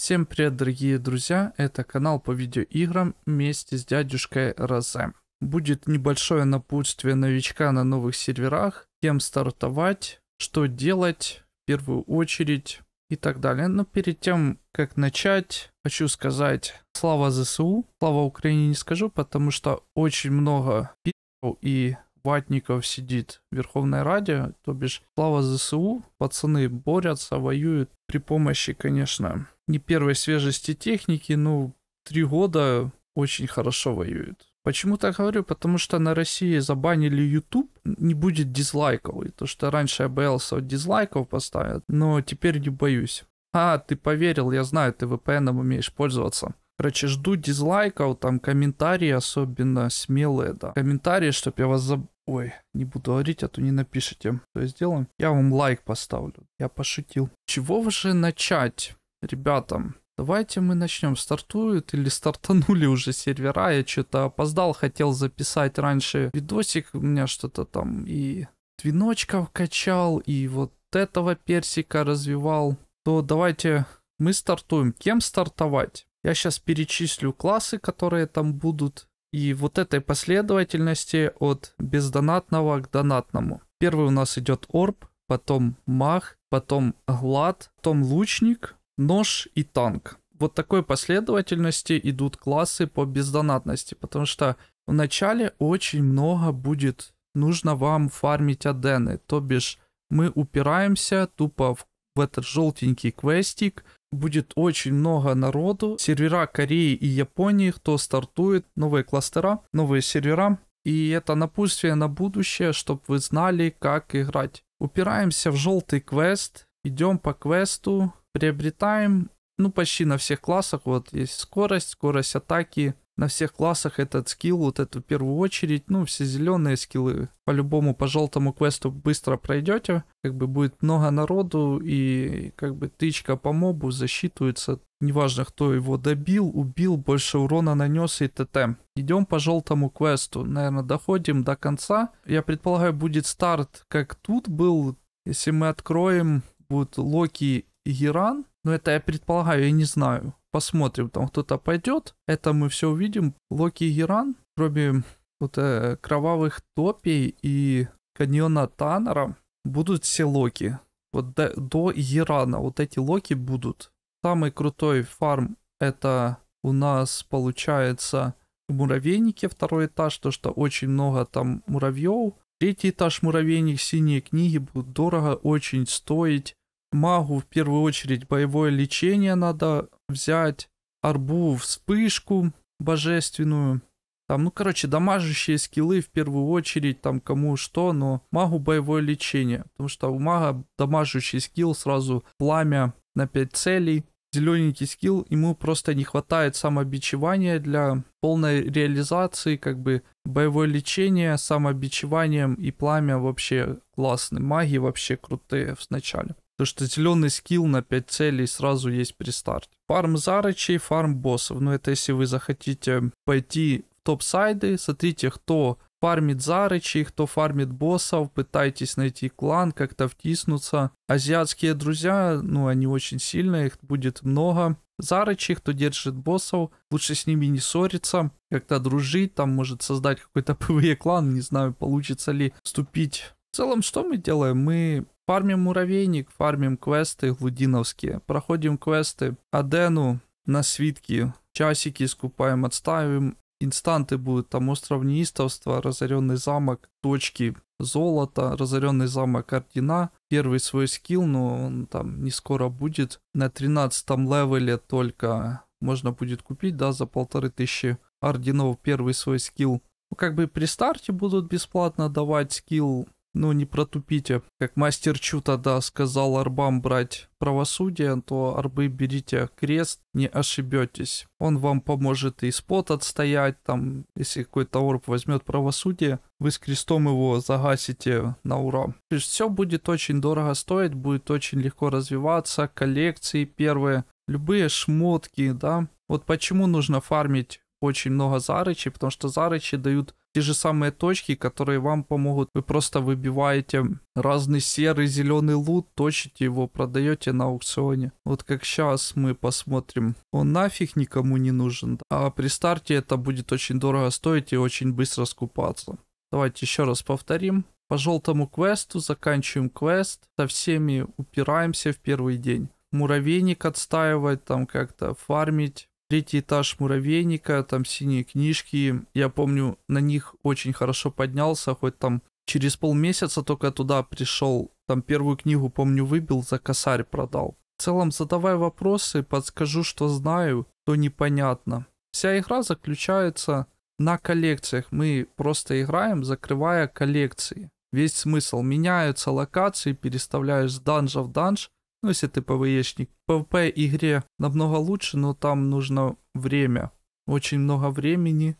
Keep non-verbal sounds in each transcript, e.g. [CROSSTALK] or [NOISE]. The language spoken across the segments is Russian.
Всем привет, дорогие друзья, это канал по видеоиграм вместе с дядюшкой Розе. Будет небольшое напутствие новичка на новых серверах, кем стартовать, что делать в первую очередь и так далее. Но перед тем, как начать, хочу сказать слава ЗСУ, слава Украине не скажу, потому что очень много пи***ов и ватников сидит в Верховной Раде, то бишь слава ЗСУ, пацаны борются, воюют при помощи, конечно, не первой свежести техники, ну, три года очень хорошо воюют. Почему так говорю? Потому что на России забанили YouTube, не будет дизлайков. И то, что раньше я боялся от дизлайков поставят, но теперь не боюсь. А, ты поверил, я знаю, ты VPN умеешь пользоваться. Короче, жду дизлайков, там комментарии особенно смелые, да. Комментарии, чтоб я вас заб... Ой, не буду говорить, а то не напишите. Что я Я вам лайк поставлю. Я пошутил. Чего же начать? ребятам, давайте мы начнем. Стартуют или стартанули уже сервера. Я что-то опоздал, хотел записать раньше видосик. У меня что-то там и твиночков качал, и вот этого персика развивал. То давайте мы стартуем. Кем стартовать? Я сейчас перечислю классы, которые там будут. И вот этой последовательности от бездонатного к донатному. Первый у нас идет орб, потом мах, потом глад, потом лучник, нож и танк. Вот такой последовательности идут классы по бездонатности, потому что в начале очень много будет нужно вам фармить адены, то бишь мы упираемся тупо в, в этот желтенький квестик, будет очень много народу, сервера Кореи и Японии, кто стартует, новые кластера, новые сервера, и это напутствие на будущее, чтобы вы знали, как играть. Упираемся в желтый квест, идем по квесту, приобретаем, ну, почти на всех классах. Вот есть скорость, скорость атаки. На всех классах этот скилл, вот эту в первую очередь. Ну, все зеленые скиллы по-любому по желтому квесту быстро пройдете. Как бы будет много народу и как бы тычка по мобу засчитывается. Неважно, кто его добил, убил, больше урона нанес и т.т. Идем по желтому квесту. Наверное, доходим до конца. Я предполагаю, будет старт, как тут был. Если мы откроем, будут Локи Иран. Но это я предполагаю, я не знаю. Посмотрим, там кто-то пойдет. Это мы все увидим. Локи и Иран, кроме вот э, кровавых топий и каньона Таннера, будут все Локи. Вот до, до Ирана вот эти Локи будут. Самый крутой фарм это у нас получается муравейники, второй этаж, то что очень много там муравьев. Третий этаж муравейник, синие книги будут дорого очень стоить магу в первую очередь боевое лечение надо взять, арбу вспышку божественную. Там, ну, короче, дамажащие скиллы в первую очередь, там кому что, но магу боевое лечение. Потому что у мага дамажущий скилл сразу пламя на 5 целей. Зелененький скилл, ему просто не хватает самобичевания для полной реализации, как бы боевое лечение, самобичеванием и пламя вообще классные. Маги вообще крутые вначале. То, что зеленый скилл на 5 целей сразу есть при старте. Фарм зарычей, фарм боссов. Но ну, это если вы захотите пойти в топ-сайды, смотрите, кто фармит зарычей, кто фармит боссов, пытайтесь найти клан, как-то втиснуться. Азиатские друзья, ну они очень сильные, их будет много. Зарычей, кто держит боссов, лучше с ними не ссориться, как-то дружить, там может создать какой-то [LAUGHS] ПВЕ клан, не знаю, получится ли вступить. В целом, что мы делаем? Мы Фармим муравейник, фармим квесты глудиновские, проходим квесты Адену на свитки, часики скупаем, отставим, инстанты будут, там остров неистовства, разоренный замок, точки, золота, разоренный замок, ордена, первый свой скилл, но ну, он там не скоро будет, на 13 левеле только можно будет купить, да, за полторы тысячи орденов первый свой скилл. Ну, как бы при старте будут бесплатно давать скилл ну, не протупите. Как мастер Чу тогда сказал арбам брать правосудие, то арбы берите крест, не ошибетесь. Он вам поможет и спот отстоять, там, если какой-то орб возьмет правосудие, вы с крестом его загасите на ура. То есть все будет очень дорого стоить, будет очень легко развиваться, коллекции первые, любые шмотки, да. Вот почему нужно фармить очень много зарычей, потому что зарычи дают те же самые точки, которые вам помогут. Вы просто выбиваете разный серый, зеленый лут, точите его, продаете на аукционе. Вот как сейчас мы посмотрим. Он нафиг никому не нужен. А при старте это будет очень дорого стоить и очень быстро скупаться. Давайте еще раз повторим. По желтому квесту заканчиваем квест. Со всеми упираемся в первый день. Муравейник отстаивать, там как-то фармить третий этаж муравейника, там синие книжки. Я помню, на них очень хорошо поднялся, хоть там через полмесяца только туда пришел. Там первую книгу, помню, выбил, за косарь продал. В целом, задавай вопросы, подскажу, что знаю, то непонятно. Вся игра заключается на коллекциях. Мы просто играем, закрывая коллекции. Весь смысл. Меняются локации, переставляешь с данжа в данж, ну, если ты ПВЕшник. ПВП игре намного лучше, но там нужно время. Очень много времени,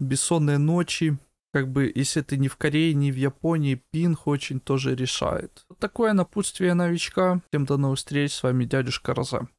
бессонные ночи. Как бы, если ты не в Корее, не в Японии, пинг очень тоже решает. Вот такое напутствие новичка. Всем до новых встреч, с вами дядюшка Роза.